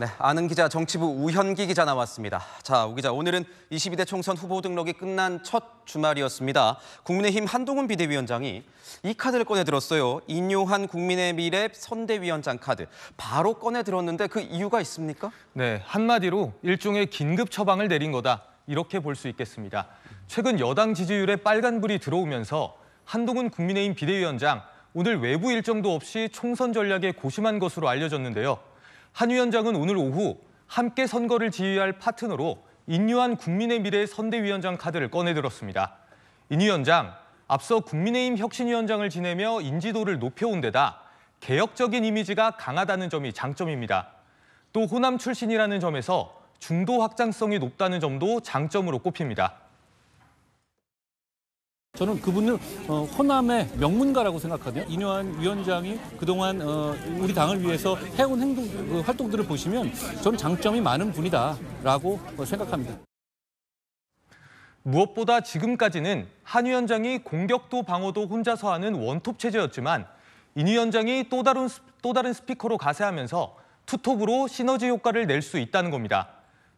네, 아는 기자 정치부 우현기 기자 나왔습니다. 자, 우 기자 오늘은 22대 총선 후보 등록이 끝난 첫 주말이었습니다. 국민의힘 한동훈 비대위원장이 이 카드를 꺼내 들었어요. 인요한 국민의 미래 선대위원장 카드. 바로 꺼내 들었는데 그 이유가 있습니까? 네, 한마디로 일종의 긴급 처방을 내린 거다. 이렇게 볼 수 있겠습니다. 최근 여당 지지율에 빨간불이 들어오면서 한동훈 국민의힘 비대위원장 오늘 외부 일정도 없이 총선 전략에 고심한 것으로 알려졌는데요. 한 위원장은 오늘 오후 함께 선거를 지휘할 파트너로 인유한 국민의 미래 선대위원장 카드를 꺼내들었습니다. 인 위원장, 앞서 국민의힘 혁신위원장을 지내며 인지도를 높여온 데다 개혁적인 이미지가 강하다는 점이 장점입니다. 또 호남 출신이라는 점에서 중도 확장성이 높다는 점도 장점으로 꼽힙니다. 저는 그분을 어, 호남의 명문가라고 생각하거든요. 이뇨한 위원장이 그동안 어, 우리 당을 위해서 해온 행동, 그 활동들을 보시면 저는 장점이 많은 분이다라고 어, 생각합니다. 무엇보다 지금까지는 한 위원장이 공격도 방어도 혼자서 하는 원톱 체제였지만 인 위원장이 또 다른, 또 다른 스피커로 가세하면서 투톱으로 시너지 효과를 낼 수 있다는 겁니다.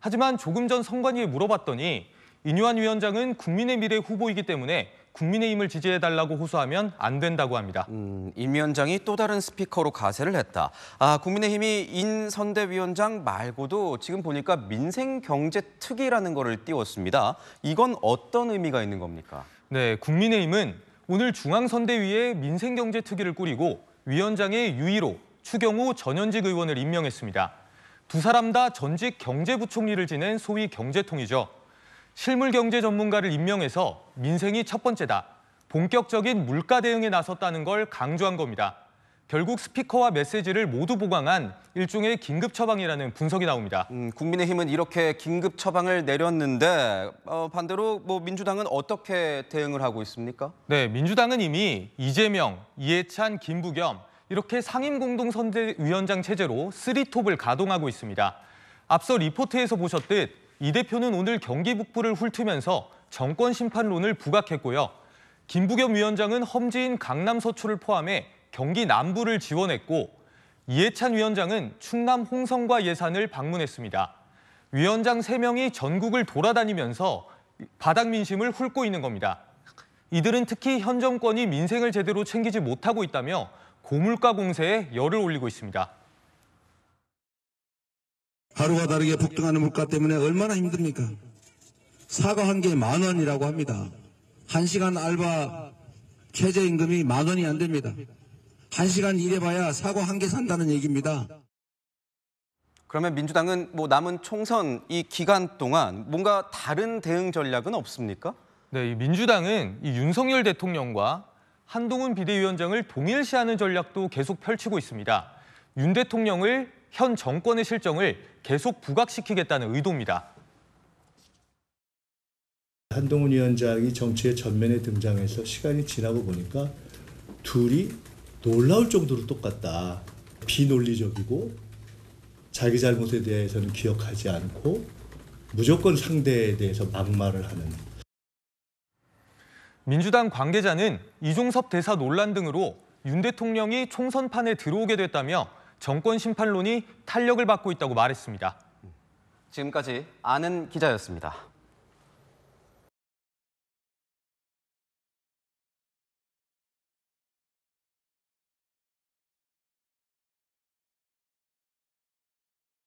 하지만 조금 전 선관위에 물어봤더니 인유한 위원장은 국민의 미래 후보이기 때문에 국민의힘을 지지해달라고 호소하면 안 된다고 합니다. 음, 임 위원장이 또 다른 스피커로 가세를 했다. 아, 국민의힘이 인 선대위원장 말고도 지금 보니까 민생경제특위라는 거를 띄웠습니다. 이건 어떤 의미가 있는 겁니까? 네, 국민의힘은 오늘 중앙선대위에 민생경제특위를 꾸리고 위원장의 유의로 추경호 전현직 의원을 임명했습니다. 두 사람 다 전직 경제부총리를 지낸 소위 경제통이죠. 실물 경제 전문가를 임명해서 민생이 첫 번째다. 본격적인 물가 대응에 나섰다는 걸 강조한 겁니다. 결국 스피커와 메시지를 모두 보강한 일종의 긴급 처방이라는 분석이 나옵니다. 음, 국민의힘은 이렇게 긴급 처방을 내렸는데 어, 반대로 뭐 민주당은 어떻게 대응을 하고 있습니까? 네, 민주당은 이미 이재명, 이해찬, 김부겸 이렇게 상임 공동선대위원장 체제로 쓰리톱을 가동하고 있습니다. 앞서 리포트에서 보셨듯 이 대표는 오늘 경기 북부를 훑으면서 정권 심판론을 부각했고요. 김부겸 위원장은 험지인 강남 서초를 포함해 경기 남부를 지원했고 이해찬 위원장은 충남 홍성과 예산을 방문했습니다. 위원장 3명이 전국을 돌아다니면서 바닥 민심을 훑고 있는 겁니다. 이들은 특히 현 정권이 민생을 제대로 챙기지 못하고 있다며 고물가 공세에 열을 올리고 있습니다. 하루가 다르게 폭등하는 물가 때문에 얼마나 힘듭니까? 사과 한 개 만 원이라고 합니다. 한 시간 알바 최저임금이 만 원이 안 됩니다. 한 시간 일해봐야 사과 한 개 산다는 얘기입니다. 그러면 민주당은 뭐 남은 총선 이 기간 동안 뭔가 다른 대응 전략은 없습니까? 네, 민주당은 이 윤석열 대통령과 한동훈 비대위원장을 동일시하는 전략도 계속 펼치고 있습니다. 윤 대통령을 현 정권의 실정을 계속 부각시키겠다는 의도입니다. 한동훈 위원장이 정치의 전면에 등장해서 시간이 지나고 보니까 둘이 놀라울 정도로 똑같다. 비논리적이고 자기 잘못에 대해서는 기억하지 않고 무조건 상대에 대해서 막말을 하는. 민주당 관계자는 이종섭 대사 논란 등으로 윤 대통령이 총선판에 들어오게 됐다며 정권 심판론이 탄력을 받고 있다고 말했습니다. 지금까지 아는 기자였습니다.